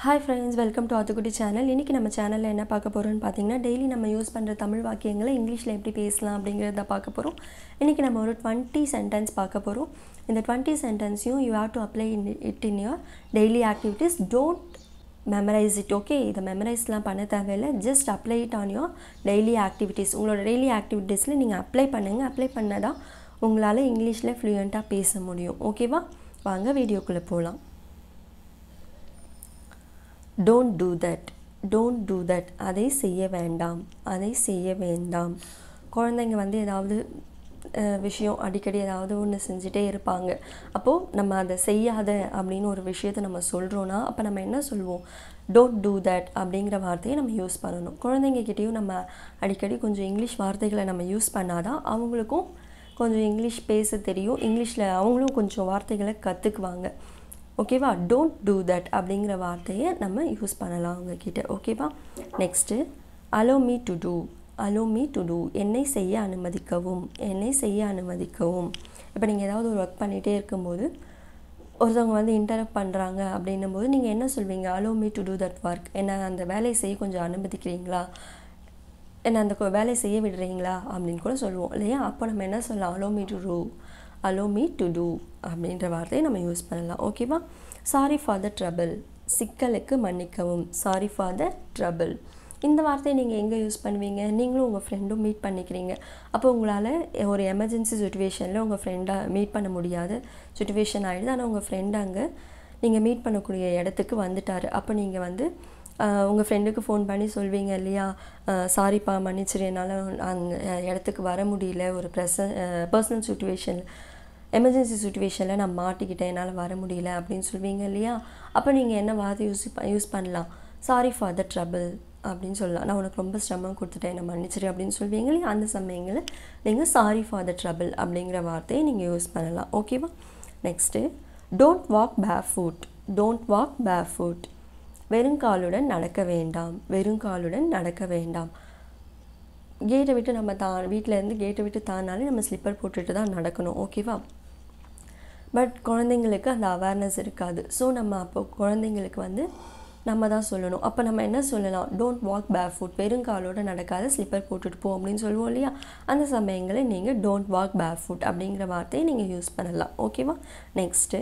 hi friends welcome to Aathukutti channel இன்றைக்கி நம்ம சேனலில் என்ன பார்க்க போகிறோம்னு பார்த்தீங்கன்னா டெய்லி நம்ம யூஸ் பண்ணுற தமிழ் வாக்கியங்களை இங்கிலீஷில் எப்படி பேசலாம் அப்படிங்கிறத பார்க்க போகிறோம் இன்றைக்கி நம்ம ஒரு டுவெண்ட்டி சென்டென்ஸ் பார்க்க போகிறோம் இந்த டுவெண்ட்டி சென்டென்ஸையும் you have to apply in it in your daily activities don't memorize it okay இதை மெமரைஸ்லாம் பண்ண தேவையில்லை just apply it on your daily activities உங்களோட டெய்லி ஆக்டிவிட்டீஸில் நீங்கள் அப்ளை பண்ணுங்கள் அப்ளை பண்ணால் தான் உங்களால் இங்கிலீஷில் ஃப்ளூயண்ட்டாக பேச முடியும் ஓகேவா வாங்க வீடியோக்குள்ளே போகலாம் don't do that don't do that அதை செய்ய வேண்டாம் அதை செய்ய வேண்டாம் குழந்தைங்க வந்து ஏதாவது விஷயம் அடிக்கடி ஏதாவது ஒன்று செஞ்சுட்டே இருப்பாங்க அப்போது நம்ம அதை செய்யாத அப்படின்னு ஒரு விஷயத்தை நம்ம சொல்கிறோன்னா அப்போ நம்ம என்ன சொல்லுவோம் டோன்ட் டூ தட் அப்படிங்கிற வார்த்தையை நம்ம யூஸ் பண்ணணும் குழந்தைங்கக்கிட்டேயும் நம்ம அடிக்கடி கொஞ்சம் இங்கிலீஷ் வார்த்தைகளை நம்ம யூஸ் பண்ணாதான் அவங்களுக்கும் கொஞ்சம் இங்கிலீஷ் பேச தெரியும் இங்கிலீஷில் அவங்களும் கொஞ்சம் வார்த்தைகளை கற்றுக்குவாங்க ஓகேவா டோன்ட் டூ தட் அப்படிங்கிற வார்த்தையை நம்ம யூஸ் பண்ணலாம் அவங்கக்கிட்ட ஓகேவா next allow me to do allow me to do என்னை செய்ய அனுமதிக்கவும் என்னை செய்ய அனுமதிக்கவும் இப்போ நீங்கள் ஏதாவது ஒரு ஒர்க் பண்ணிகிட்டே இருக்கும்போது ஒருத்தவங்க வந்து இன்டரப்ட் பண்ணுறாங்க அப்படின்னும் போது நீங்கள் என்ன சொல்வீங்க allow me to do that work என்ன அந்த வேலையை செய்ய கொஞ்சம் அனுமதிக்கிறீங்களா என்ன அந்த வேலையை செய்ய விடுறீங்களா அப்படின்னு கூட சொல்லுவோம் இல்லையா அப்போ நம்ம என்ன சொல்லலாம் allow me to do allow me to do அப்படின்ற வார்த்தையை நம்ம யூஸ் பண்ணலாம் ஓகேவா சாரி ஃபார் த ட்ரபிள் சிக்கலுக்கு மன்னிக்கவும் சாரி ஃபார் த ட்ரபிள் இந்த வார்த்தையை நீங்கள் எங்கே யூஸ் பண்ணுவீங்க நீங்களும் உங்கள் ஃப்ரெண்டும் மீட் பண்ணிக்கிறீங்க அப்போ உங்களால் ஒரு எமர்ஜென்சி சுச்சுவேஷனில் உங்கள் ஃப்ரெண்டாக மீட் பண்ண முடியாத சுச்சுவேஷன் ஆகிடுது ஆனால் உங்கள் ஃப்ரெண்டு அங்கே நீங்கள் மீட் பண்ணக்கூடிய இடத்துக்கு வந்துட்டார் அப்போ நீங்கள் வந்து உங்கள் ஃப்ரெண்டுக்கு ஃபோன் பண்ணி சொல்வீங்க இல்லையா சாரிப்பா மன்னிச்சிரு என்னால் அங்கே இடத்துக்கு வர முடியல ஒரு ப்ரெச பர்சனல் சுச்சுவேஷன் எமர்ஜென்சி சுச்சுவேஷனில் நான் மாட்டிக்கிட்டேன் என்னால் வர முடியல அப்படின்னு சொல்வீங்க இல்லையா அப்போ நீங்கள் என்ன வார்த்தை யூஸ் யூஸ் பண்ணலாம் சாரி ஃபார் த ட்ரபிள் அப்படின்னு சொல்லலாம் நான் உனக்கு ரொம்ப சிரமம் கொடுத்துட்டேன் என்ன மன்னிச்சிரு அப்படின்னு சொல்வீங்க இல்லையா அந்த சமயங்களில் நீங்கள் சாரி ஃபார் த ட்ரபிள் அப்படிங்கிற வார்த்தையை நீங்கள் யூஸ் பண்ணலாம் ஓகேவா next don't walk bare foot don't walk bare foot வெறுங்காலுடன் நடக்க வேண்டாம் வெறுங்காலுடன் நடக்க வேண்டாம் கேட்டை விட்டு நம்ம தா வீட்டிலேருந்து கேட்டை விட்டு தானாலே நம்ம ஸ்லிப்பர் போட்டுட்டு தான் நடக்கணும் ஓகேவா பட் குழந்தைங்களுக்கு அந்த அவேர்னஸ் இருக்காது ஸோ நம்ம அப்போ குழந்தைங்களுக்கு வந்து நம்ம தான் சொல்லணும் அப்போ நம்ம என்ன சொல்லலாம் டோன்ட் வாக் பேர் ஃபுட் பெருங்காலோட நடக்காத ஸ்லிப்பர் போட்டுட்டு போ அப்படின்னு சொல்லுவோம் இல்லையா அந்த சமயங்களில் நீங்கள் டோன்ட் வாக் பேர் ஃபுட் அப்படிங்கிற வார்த்தையை நீங்கள் யூஸ் பண்ணலாம் ஓகேவா next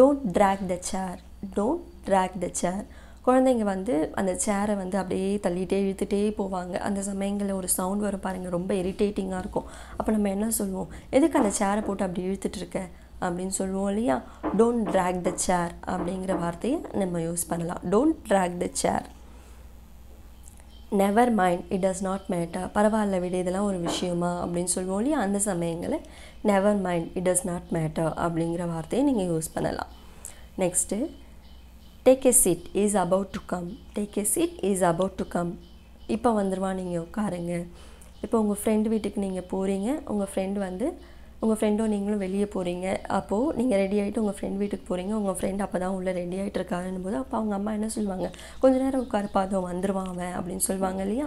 don't drag the chair don't drag the chair குழந்தைங்க வந்து அந்த சேரை வந்து அப்படியே தள்ளிகிட்டே இழுத்துகிட்டே போவாங்க அந்த சமயங்களில் ஒரு சவுண்ட் வரும் பாருங்கள் ரொம்ப இரிட்டேட்டிங்காக இருக்கும் அப்போ நம்ம என்ன சொல்லுவோம் எதுக்கு அந்த சேரை போட்டு அப்படி இருக்கேன் அப்படின்னு சொல்லுவோம் இல்லையா டோன்ட் ட்ராக் த சேர் அப்படிங்கிற வார்த்தையை நம்ம யூஸ் பண்ணலாம் don't drag the chair never mind it does not matter பரவாயில்ல விட இதெல்லாம் ஒரு விஷயமா அப்படின்னு சொல்லுவோம் இல்லையா அந்த சமயங்களில் never mind it does not matter அப்படிங்கிற வார்த்தையை நீங்கள் யூஸ் பண்ணலாம் next take a seat is about to come take a seat is about to come இப்போ வந்துடுவான் நீங்கள் உட்காருங்க இப்போ உங்கள் ஃப்ரெண்டு வீட்டுக்கு நீங்கள் போகிறீங்க உங்கள் ஃப்ரெண்டு வந்து உங்கள் ஃப்ரெண்டோ நீங்களும் வெளியே போகிறீங்க அப்போது நீங்கள் ரெடி ஆகிட்டு உங்கள் ஃப்ரெண்ட் வீட்டுக்கு போகிறீங்க உங்கள் ஃப்ரெண்ட் அப்போ தான் உள்ளே ரெடி ஆகிட்டு இருக்காருன்னும் போது அப்போ அவங்க அம்மா என்ன சொல்லுவாங்க கொஞ்ச நேரம் உட்கார் அதோ வந்துடுவான் அவன் அப்படின்னு சொல்லுவாங்க இல்லையா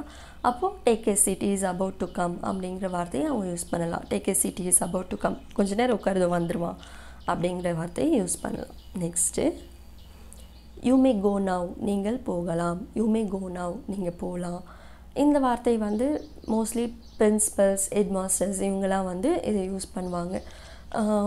அப்போது take a seat is about to come அப்படிங்கிற வார்த்தையை அவங்க யூஸ் பண்ணலாம் take a seat is about to come கொஞ்ச நேரம் உட்காருதோ வந்துடுவான் அப்படிங்கிற வார்த்தையை யூஸ் பண்ணலாம் next you may go now நீங்கள் போகலாம் யூ மே கோ நவ் நீங்கள் போகலாம் இந்த வார்த்தை வந்து மோஸ்ட்லி பிரின்ஸிபல்ஸ் ஹெட்மாஸ்டர்ஸ் இவங்கெல்லாம் வந்து இதை யூஸ் பண்ணுவாங்க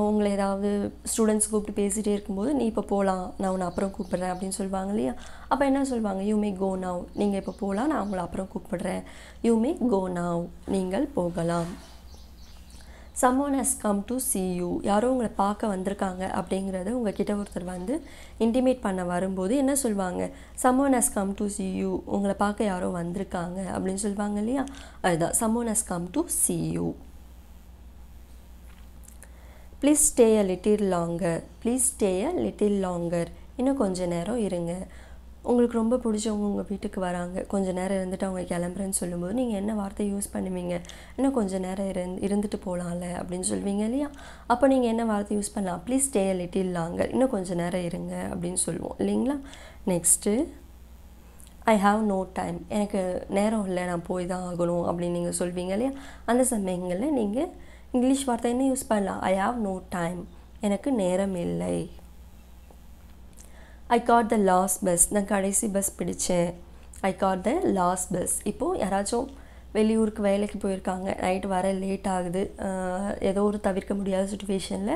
உங்களை ஏதாவது ஸ்டூடெண்ட்ஸ் கூப்பிட்டு பேசிகிட்டே இருக்கும்போது நீ இப்போ போகலாம் நான் உன்னை அப்புறம் கூப்பிட்றேன் அப்படின்னு சொல்லுவாங்க இல்லையா அப்போ என்ன சொல்லுவாங்க யூ மே கோ நவ் நீங்கள் இப்போ போகலாம் நான் உங்களை அப்புறம் கூப்பிட்றேன் யூ மே கோ நவ் நீங்கள் போகலாம் someone has come to see you யாரோ உங்களை பார்க்க வந்திருக்காங்க அப்படிங்கிறத கிட்ட ஒருத்தர் வந்து இன்டிமேட் பண்ண வரும்போது என்ன சொல்லுவாங்க someone has come to see you உங்களை பார்க்க யாரோ வந்திருக்காங்க அப்படின்னு சொல்லுவாங்க இல்லையா அதுதான் someone has come to see you please stay a little longer please stay a little longer இன்னும் கொஞ்சம் நேரம் இருங்க உங்களுக்கு ரொம்ப பிடிச்சவங்க உங்கள் வீட்டுக்கு வராங்க கொஞ்சம் நேரம் இருந்துட்டு அவங்க கிளம்புறேன்னு சொல்லும்போது நீங்கள் என்ன வார்த்தை யூஸ் பண்ணுவீங்க இன்னும் கொஞ்சம் நேரம் இருந் இருந்துட்டு போகலாம்ல அப்படின்னு சொல்லுவீங்க இல்லையா அப்போ நீங்கள் என்ன வார்த்தை யூஸ் பண்ணலாம் ப்ளீஸ் ஸ்டே லிட்டில் லாங்கர் இன்னும் கொஞ்சம் நேரம் இருங்க அப்படின்னு சொல்லுவோம் இல்லைங்களா next I have no time எனக்கு நேரம் இல்லை நான் போய் தான் ஆகணும் அப்படின்னு நீங்கள் சொல்வீங்க இல்லையா அந்த சமயங்களில் நீங்கள் இங்கிலீஷ் வார்த்தை என்ன யூஸ் பண்ணலாம் ஐ ஹாவ் நோ டைம் எனக்கு நேரம் இல்லை I got the last bus நான் கடைசி பஸ் பிடித்தேன் I got the last bus இப்போது யாராச்சும் வெளியூருக்கு வேலைக்கு போயிருக்காங்க நைட் வர லேட் ஆகுது ஏதோ ஒரு தவிர்க்க முடியாத சுச்சுவேஷனில்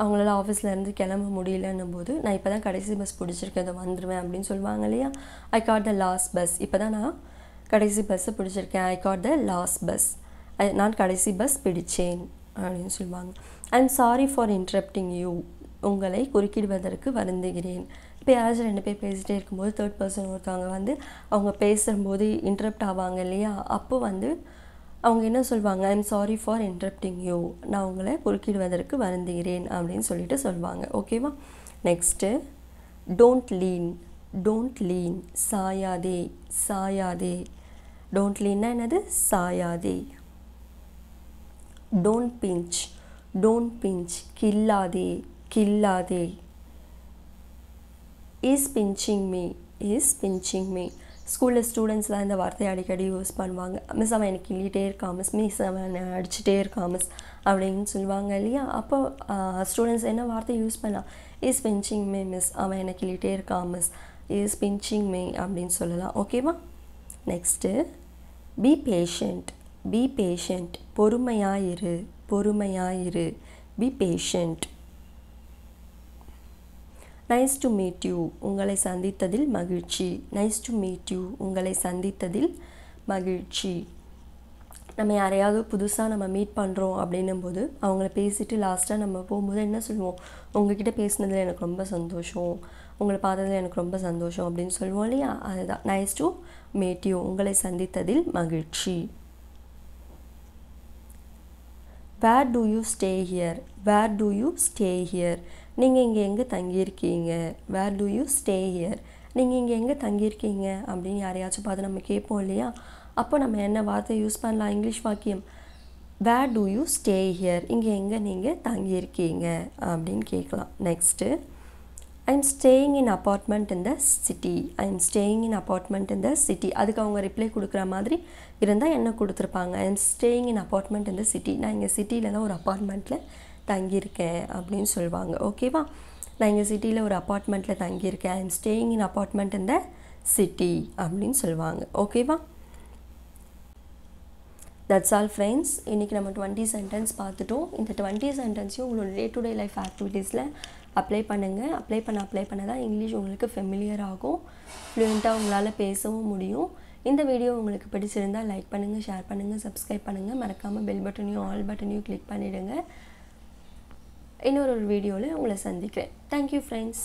அவங்களால ஆஃபீஸ்லேருந்து கிளம்ப முடியலன்னும் போது நான் இப்போ தான் கடைசி பஸ் பிடிச்சிருக்கேன் அதை வந்துடுவேன் அப்படின்னு சொல்லுவாங்க இல்லையா I got the last bus இப்போ தான் நான் கடைசி பஸ்ஸை பிடிச்சிருக்கேன் I got the last bus நான் கடைசி பஸ் பிடித்தேன் அப்படின்னு சொல்லுவாங்க I am sorry for interrupting you உங்களை குறுக்கிடுவதற்கு வருந்துகிறேன் இப்போ யாராச்சும் ரெண்டு பேர் பேசிகிட்டே இருக்கும்போது தேர்ட் பர்சன் ஒருத்தவங்க வந்து அவங்க பேசும்போது இன்ட்ரப்ட் ஆவாங்க இல்லையா அப்போ வந்து அவங்க என்ன சொல்லுவாங்க I'm sorry for interrupting you நான் உங்களை குறுக்கிடுவதற்கு வருந்துகிறேன் அப்படின்னு சொல்லிட்டு சொல்லுவாங்க ஓகேவா next don't lean don't lean சாயாதே சாயாதே டோன்ட் லீன்னா என்னது சாயாதே டோன்ட் பிஞ்ச் டோன்ட் பிஞ்ச் கில்லாதே கில்லாதே is pinching me is pinching me ஸ்கூலில் ஸ்டூடெண்ட்ஸ் தான் இந்த வார்த்தையை அடிக்கடி யூஸ் பண்ணுவாங்க மிஸ் அவன் எனக்கு கிள்ளிகிட்டே இருக்கான் மிஸ் மிஸ் அவன் அடிச்சுட்டே இருக்கான் மிஸ் அப்படின்னு சொல்லுவாங்க இல்லையா அப்போ ஸ்டூடெண்ட்ஸ் என்ன வார்த்தை யூஸ் பண்ணலாம் இஸ் பிஞ்சிங் மே மிஸ் அவன் எனக்கு கிள்ளிகிட்டே இருக்கான் மிஸ் இஸ் பிஞ்சிங் மே அப்படின்னு சொல்லலாம் ஓகேவா next be patient be patient பொறுமையாக இரு பொறுமையாக இரு be patient nice to meet you உங்களை சந்தித்ததில் மகிழ்ச்சி நைஸ் டு மீட் யூ உங்களை சந்தித்ததில் மகிழ்ச்சி நம்ம யாரையாவது புதுசாக நம்ம மீட் பண்ணுறோம் அப்படின்னும் போது அவங்கள பேசிவிட்டு லாஸ்ட்டாக நம்ம போகும்போது என்ன சொல்லுவோம் உங்ககிட்ட பேசினதில் எனக்கு ரொம்ப சந்தோஷம் உங்களை பார்த்ததில் எனக்கு ரொம்ப சந்தோஷம் அப்படின்னு சொல்லுவோம் இல்லையா அதுதான் நைஸ் டு மீட் யூ உங்களை சந்தித்ததில் மகிழ்ச்சி where do you stay here where do you stay here நீங்கள் இங்கே எங்கே தங்கியிருக்கீங்க where do you stay here நீங்கள் இங்கே எங்கே தங்கியிருக்கீங்க அப்படின்னு யாரையாச்சும் பார்த்து நம்ம கேட்போம் இல்லையா அப்போ நம்ம என்ன வார்த்தை யூஸ் பண்ணலாம் இங்கிலீஷ் வாக்கியம் where do you stay here இங்கே எங்கே நீங்கள் தங்கியிருக்கீங்க அப்படின்னு கேட்கலாம் next I am staying in apartment இந்த city I am staying in apartment இந்த சிட்டி அதுக்கு அவங்க ரிப்ளை கொடுக்குற மாதிரி இருந்தால் என்ன கொடுத்துருப்பாங்க I am staying in apartment இந்த சிட்டி நான் இங்கே சிட்டியில் தான் ஒரு அப்பார்ட்மெண்ட்டில் தங்கியிருக்கேன் அப்படின்னு சொல்லுவாங்க ஓகேவா நான் இங்கே சிட்டியில் ஒரு அப்பார்ட்மெண்ட்டில் தங்கியிருக்கேன் எம் ஸ்டேயிங் இன் அப்பார்ட்மெண்ட் இந்த சிட்டி அப்படின்னு சொல்லுவாங்க ஓகேவா தட்ஸ் ஆல் ஃப்ரெண்ட்ஸ் இன்றைக்கி நம்ம டுவெண்ட்டி சென்டென்ஸ் பார்த்துட்டோம் இந்த டுவெண்ட்டி சென்டென்ஸையும் உங்களோட டே டு டே லைஃப் ஆக்டிவிட்டீஸில் அப்ளை பண்ணுங்கள் அப்ளை பண்ண அப்ளை பண்ண தான் இங்கிலீஷ் உங்களுக்கு ஃபெமிலியர் ஆகும் ஃப்ளூயண்ட்டாக உங்களால் பேசவும் முடியும் இந்த வீடியோ உங்களுக்கு பிடிச்சிருந்தால் லைக் பண்ணுங்கள் ஷேர் பண்ணுங்கள் சப்ஸ்கிரைப் பண்ணுங்கள் மறக்காமல் பெல் பட்டனையும் ஆல் பட்டனையும் கிளிக் பண்ணிவிடுங்க இன்னொரு ஒரு வீடியோவில் உங்களை சந்திக்கிறேன் தேங்க்யூ ஃப்ரெண்ட்ஸ்